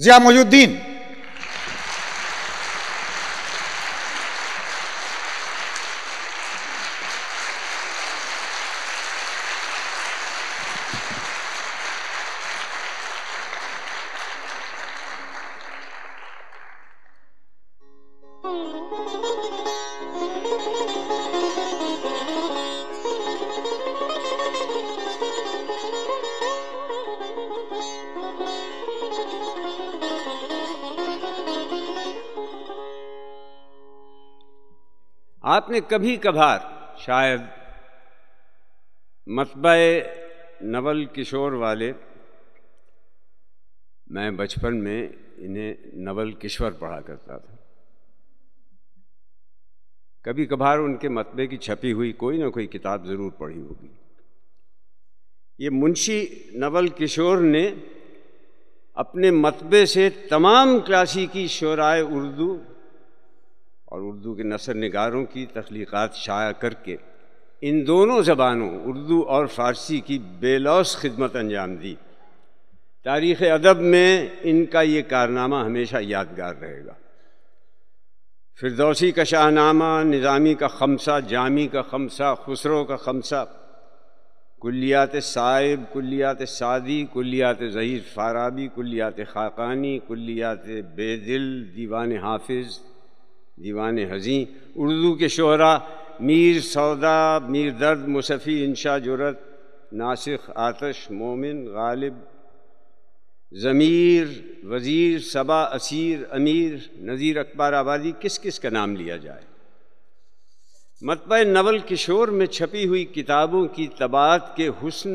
Zja më आपने कभी कभार शायद मतब नवल किशोर वाले मैं बचपन में इन्हें नवल किशोर पढ़ा करता था कभी कभार उनके मतबे की छपी हुई कोई ना कोई किताब ज़रूर पढ़ी होगी ये मुंशी नवल किशोर ने अपने मतबे से तमाम क्लासिकी शराय उर्दू और उर्दू के नसर नगारों की तख्लीक़ात शाया करके इन दोनों ज़बानों उर्दू और फ़ारसी की बेलौस खिदमत अंजाम दी तारीख़ अदब में इनका ये कारनामा हमेशा यादगार रहेगा फिरदौसी का शाहनामा निज़ामी का खमसा जामी का खमसा खुसरो का खमसा कुलियात साइब कुलियात सादी कुलियात ज़हीर फाराबी कुलियात ख़ाकानी कुलियात बेदिल दीवान हाफिज़ दीवान हजी उर्दू के शहरा मीर सौदा मीर दर्द मुसफ़ी इंशा जुरत नासिक आतश मोमिन गालिब ज़मीर वज़ीर सबा असीर अमीर नज़ीर अकबर आबादी किस किस का नाम लिया जाए मतब नवल किशोर में छपी हुई किताबों की तबात के हसन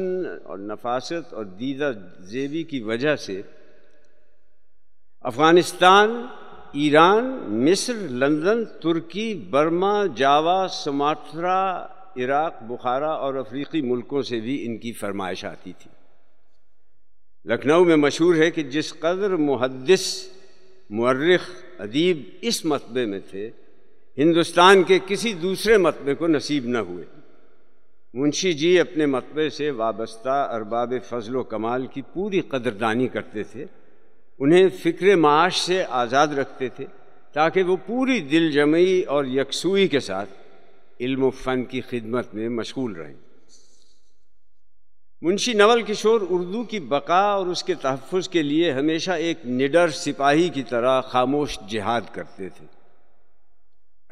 और नफासत और दीदा जेबी की वजह से अफ़गानिस्तान ईरान मिस्र लंदन तुर्की Burma Java Sumatra Iraq Bukhara और अफ्रीकी मुल्कों से भी इनकी फरमाइश आती थी लखनऊ में मशहूर है कि जिस कदर मुहदस मर्रख अदीब इस मतबे में थे हिंदुस्तान के किसी दूसरे मतबे को नसीब न हुए मुंशी जी अपने मतबे से वाबस्ता अरबाब फजल कमाल की पूरी कदरदानी करते थे उन्हें फ़िक्र माश से आज़ाद रखते थे ताकि वो पूरी दिल जमी और यकसुई के साथ इल्म फ़न की खिदमत में मशगूल रहें मुंशी नवल किशोर उर्दू की बका और उसके तहफ़ के लिए हमेशा एक निडर सिपाही की तरह खामोश जिहाद करते थे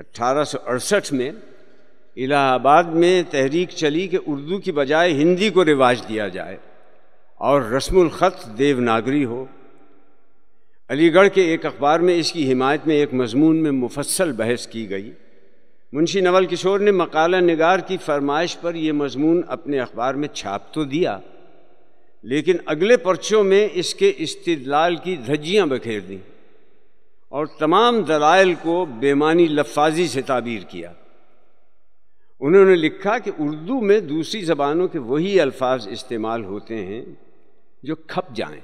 1868 में इलाहाबाद में तहरीक चली कि उर्दू की बजाय हिंदी को रिवाज दिया जाए और रस्म ख़त देवनागरी हो अलीगढ़ के एक अखबार में इसकी हिमायत में एक मजमून में मुफसल बहस की गई मुंशी नवल किशोर ने मकाल नगार की फरमाइश पर यह मजमून अपने अखबार में छाप तो दिया लेकिन अगले पर्चों में इसके इस्तलाल की धज्जियाँ बखेर दी और तमाम दलाइल को बेमानी लफाजी से ताबीर किया उन्होंने लिखा कि उर्दू में दूसरी ज़बानों के वही अल्फाज इस्तेमाल होते हैं जो खप जाएं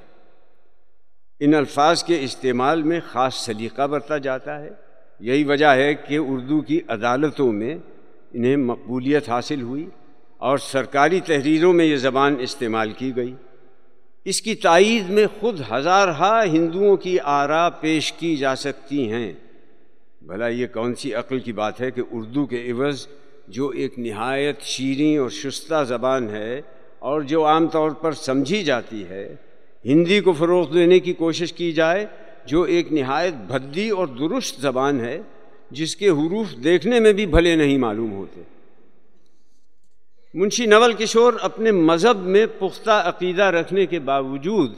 इन अल्फाज के इस्तेमाल में ख़ास सलीका बरता जाता है यही वजह है कि उर्दू की अदालतों में इन्हें मकबूलियत हासिल हुई और सरकारी तहरीरों में ये ज़बान इस्तेमाल की गई इसकी तइद में ख़ुद हज़ारहा हिंदुओं की आरा पेश की जा सकती हैं भला ये कौन सी अक्ल की बात है कि उर्दू के इवज़ जो एक नहायत शीरें और शस्ता ज़बान है और जो आम तौर पर समझी जाती है हिंदी को फ़रोग देने की कोशिश की जाए जो एक नहायत भद्दी और दुरुस्त ज़बान है जिसके हरूफ देखने में भी भले नहीं मालूम होते मुंशी नवल किशोर अपने मज़हब में पुख्ता अकीदा रखने के बावजूद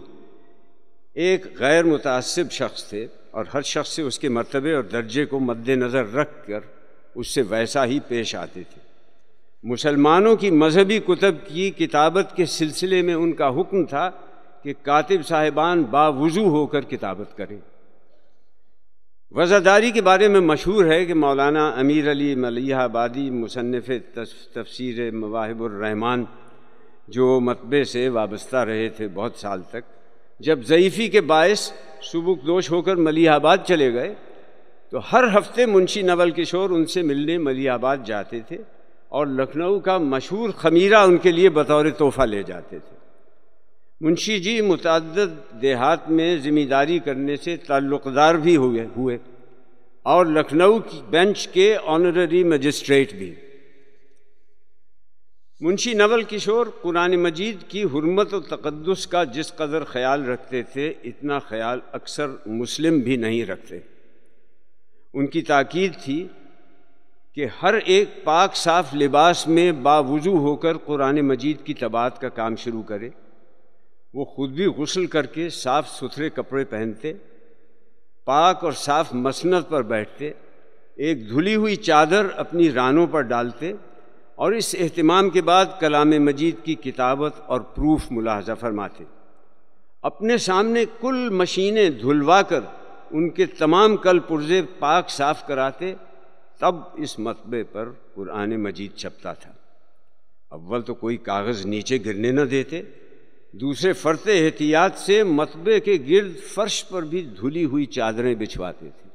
एक गैर मुतासब शख्स थे और हर शख्स से उसके मरतबे और दर्जे को मद्दनज़र रख कर उससे वैसा ही पेश आते थे मुसलमानों की मजहबी कुतब की किताबत के सिलसिले में उनका हुक्म था कि कातिब साहिबान बावजू होकर किताबत करें वज़ादारी के बारे में मशहूर है कि मौलाना अमीर अली मलियाबादी मुसनफ़ तफसर मवाहिबुररहमान जो मतबे से वाबस्ता रहे थे बहुत साल तक जब ज़यीफ़ी के बायस दोष होकर मलिहाबाद चले गए तो हर हफ्ते मुंशी नवल किशोर उनसे मिलने मलिहाबाद जाते थे और लखनऊ का मशहूर खमीरा उनके लिए बतौर तोहफ़ा ले जाते थे मुंशी जी मुतद देहात में ज़िम्मेदारी करने से ताल्लुकदार भी हुए हुए और लखनऊ की बेंच के ऑनररी मजिस्ट्रेट भी मुंशी नवल किशोर कुरान मजीद की हरमत और तकदस का जिस कदर ख्याल रखते थे इतना ख्याल अक्सर मुस्लिम भी नहीं रखते उनकी ताक़द थी कि हर एक पाक साफ लिबास में बावजू होकर कुरान मजीद की तबात का काम शुरू करे वो खुद भी गसल करके साफ़ सुथरे कपड़े पहनते पाक और साफ मसनत पर बैठते एक धुली हुई चादर अपनी रानों पर डालते और इस अहतमाम के बाद कलाम मजीद की किताबत और प्रूफ मुलाहजा फरमाते अपने सामने कुल मशीनें धुलवा कर उनके तमाम कल पुरजे पाक साफ कराते तब इस मतबे पर कुरान मजीद छपता था अव्वल तो कोई कागज़ नीचे गिरने न देते दूसरे फरते एहतियात से मतबे के गिर्द फर्श पर भी धुली हुई चादरें बिछवाते थे